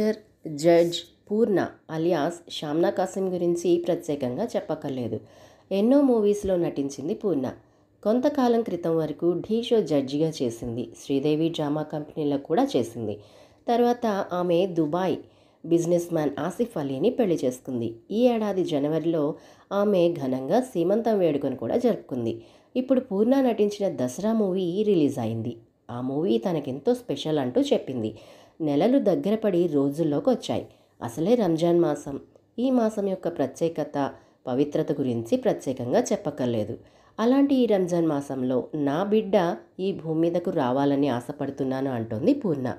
actor judge Poorna alias Shamna Kasim గురించి ప్రత్యేకంగా చెప్పక్కర్లేదు ఎన్నో మూవీస్లో నటించింది పూర్ణ కొంతకాలం క్రితం వరకు ఢీ షో జడ్జిగా చేసింది శ్రీదేవి డ్రామా కంపెనీలో కూడా చేసింది తర్వాత ఆమె దుబాయ్ బిజినెస్ మ్యాన్ ఆసిఫ్ అలీని పెళ్లి చేసుకుంది ఈ ఏడాది జనవరిలో ఆమె ఘనంగా సీమంతం వేడుకను కూడా జరుపుకుంది ఇప్పుడు పూర్ణ నటించిన దసరా మూవీ రిలీజ్ అయింది ఆ మూవీ తనకెంతో స్పెషల్ అంటూ చెప్పింది నెలలు దగ్గర పడి రోజుల్లోకి వచ్చాయి అసలే రంజాన్ మాసం ఈ మాసం యొక్క ప్రత్యేకత పవిత్రత గురించి ప్రత్యేకంగా చెప్పక్కర్లేదు అలాంటి ఈ రంజాన్ మాసంలో నా బిడ్డ ఈ భూమి మీదకు రావాలని ఆశపడుతున్నాను అంటోంది పూర్ణ